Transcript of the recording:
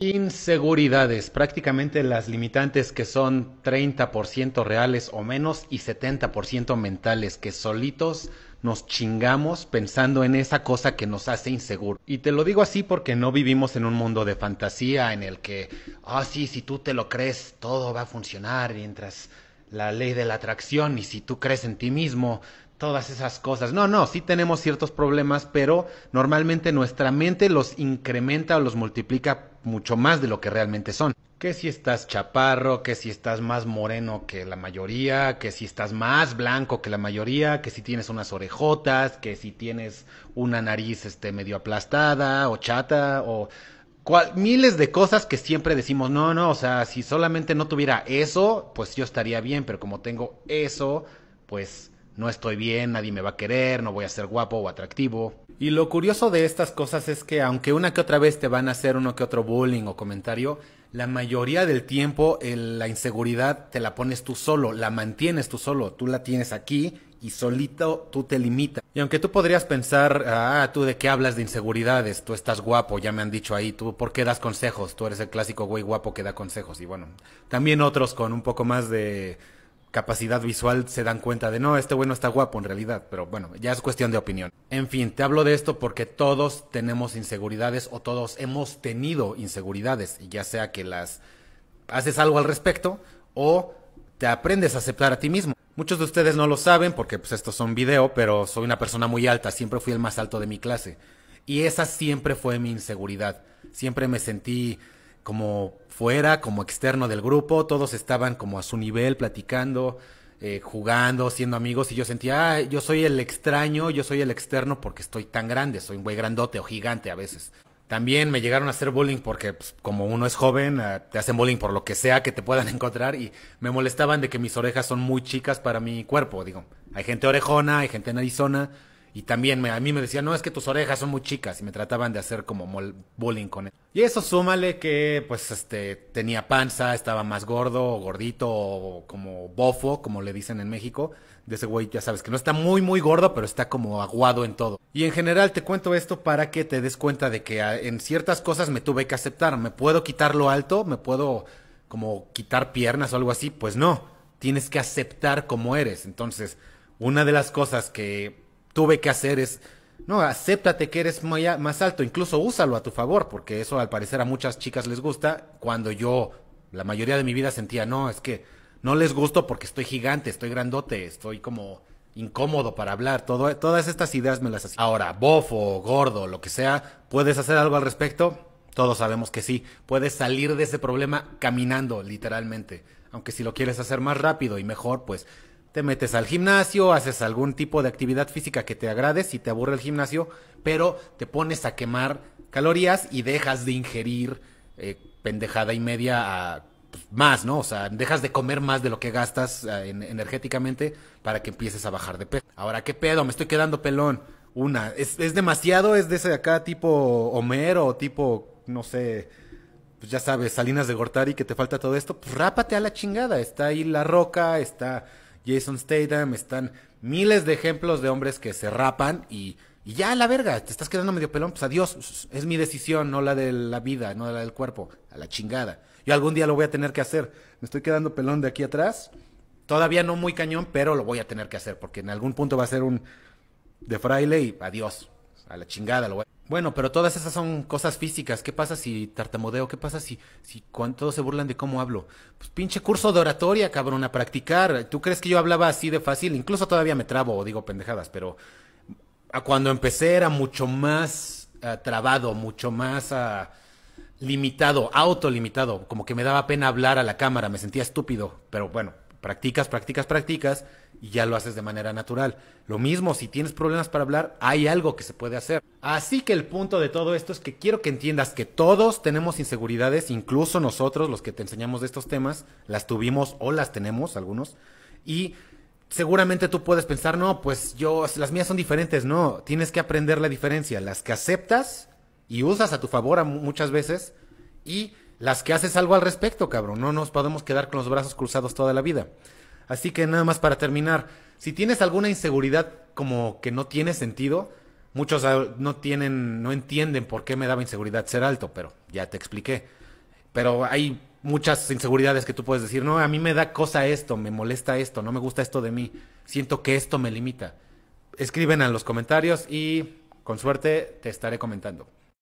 Inseguridades, prácticamente las limitantes que son 30% reales o menos y 70% mentales, que solitos nos chingamos pensando en esa cosa que nos hace inseguro. Y te lo digo así porque no vivimos en un mundo de fantasía en el que, ah, sí, si tú te lo crees, todo va a funcionar, mientras la ley de la atracción y si tú crees en ti mismo, todas esas cosas. No, no, sí tenemos ciertos problemas, pero normalmente nuestra mente los incrementa o los multiplica mucho más de lo que realmente son. Que si estás chaparro, que si estás más moreno que la mayoría, que si estás más blanco que la mayoría, que si tienes unas orejotas, que si tienes una nariz este medio aplastada o chata o miles de cosas que siempre decimos, no, no, o sea, si solamente no tuviera eso, pues yo estaría bien, pero como tengo eso, pues no estoy bien, nadie me va a querer, no voy a ser guapo o atractivo. Y lo curioso de estas cosas es que aunque una que otra vez te van a hacer uno que otro bullying o comentario, la mayoría del tiempo la inseguridad te la pones tú solo, la mantienes tú solo, tú la tienes aquí y solito tú te limitas. Y aunque tú podrías pensar, ah, tú de qué hablas de inseguridades, tú estás guapo, ya me han dicho ahí, tú por qué das consejos, tú eres el clásico güey guapo que da consejos. Y bueno, también otros con un poco más de capacidad visual se dan cuenta de no, este bueno está guapo en realidad, pero bueno, ya es cuestión de opinión. En fin, te hablo de esto porque todos tenemos inseguridades o todos hemos tenido inseguridades, y ya sea que las haces algo al respecto o te aprendes a aceptar a ti mismo. Muchos de ustedes no lo saben porque pues estos son video, pero soy una persona muy alta, siempre fui el más alto de mi clase. Y esa siempre fue mi inseguridad. Siempre me sentí como fuera, como externo del grupo, todos estaban como a su nivel, platicando, eh, jugando, siendo amigos, y yo sentía, ah, yo soy el extraño, yo soy el externo porque estoy tan grande, soy un güey grandote o gigante a veces. También me llegaron a hacer bullying porque pues, como uno es joven, ah, te hacen bullying por lo que sea que te puedan encontrar y me molestaban de que mis orejas son muy chicas para mi cuerpo, digo. Hay gente orejona, hay gente narizona, y también a mí me decían, no, es que tus orejas son muy chicas. Y me trataban de hacer como bullying con él. Y eso súmale que, pues, este, tenía panza, estaba más gordo, gordito, o como bofo, como le dicen en México. De ese güey, ya sabes, que no está muy, muy gordo, pero está como aguado en todo. Y en general te cuento esto para que te des cuenta de que ah, en ciertas cosas me tuve que aceptar. ¿Me puedo quitar lo alto? ¿Me puedo como quitar piernas o algo así? Pues no. Tienes que aceptar como eres. Entonces, una de las cosas que tuve que hacer es, no, acéptate que eres más alto, incluso úsalo a tu favor, porque eso al parecer a muchas chicas les gusta, cuando yo la mayoría de mi vida sentía, no, es que no les gusto porque estoy gigante, estoy grandote, estoy como incómodo para hablar, todas estas ideas me las hacía. Ahora, bofo, gordo, lo que sea, ¿puedes hacer algo al respecto? Todos sabemos que sí, puedes salir de ese problema caminando, literalmente. Aunque si lo quieres hacer más rápido y mejor, pues te metes al gimnasio, haces algún tipo de actividad física que te agrade, si te aburre el gimnasio, pero te pones a quemar calorías y dejas de ingerir eh, pendejada y media a, pues, más, ¿no? O sea, dejas de comer más de lo que gastas eh, energéticamente para que empieces a bajar de peso. Ahora, ¿qué pedo? Me estoy quedando pelón. Una, ¿es, demasiado? ¿Es de ese acá tipo Homero tipo, no sé, pues ya sabes, Salinas de Gortari que te falta todo esto? Pues rápate a la chingada. Está ahí la roca, está... Jason Statham, están miles de ejemplos de hombres que se rapan y, ya ya la verga, te estás quedando medio pelón, pues adiós, es mi decisión, no la de la vida, no la del cuerpo, a la chingada. Yo algún día lo voy a tener que hacer, me estoy quedando pelón de aquí atrás, todavía no muy cañón, pero lo voy a tener que hacer, porque en algún punto va a ser un de fraile y adiós, a la chingada lo voy a... Bueno, pero todas esas son cosas físicas. ¿Qué pasa si tartamudeo? ¿Qué pasa si, si todos se burlan de cómo hablo? Pues pinche curso de oratoria, cabrón, a practicar. ¿Tú crees que yo hablaba así de fácil? Incluso todavía me trabo o digo pendejadas, pero a cuando empecé era mucho más ah, trabado, mucho más ah, limitado, autolimitado. Como que me daba pena hablar a la cámara, me sentía estúpido, pero bueno, practicas, practicas, practicas y ya lo haces de manera natural. Lo mismo, si tienes problemas para hablar, hay algo que se puede hacer. Así que el punto de todo esto es que quiero que entiendas que todos tenemos inseguridades, incluso nosotros los que te enseñamos de estos temas, las tuvimos o las tenemos algunos y seguramente tú puedes pensar, no, pues yo las mías son diferentes, no, tienes que aprender la diferencia, las que aceptas y usas a tu favor muchas veces y las que haces algo al respecto, cabrón. No nos podemos quedar con los brazos cruzados toda la vida. Así que nada más para terminar, si tienes alguna inseguridad como que no tiene sentido, muchos ah, no tienen, no entienden por qué me daba inseguridad ser alto, pero ya te expliqué. Pero hay muchas inseguridades que tú puedes decir, no, a mí me da cosa esto, me molesta esto, no me gusta esto de mí, siento que esto me limita. Escriben en los comentarios y con suerte te estaré comentando.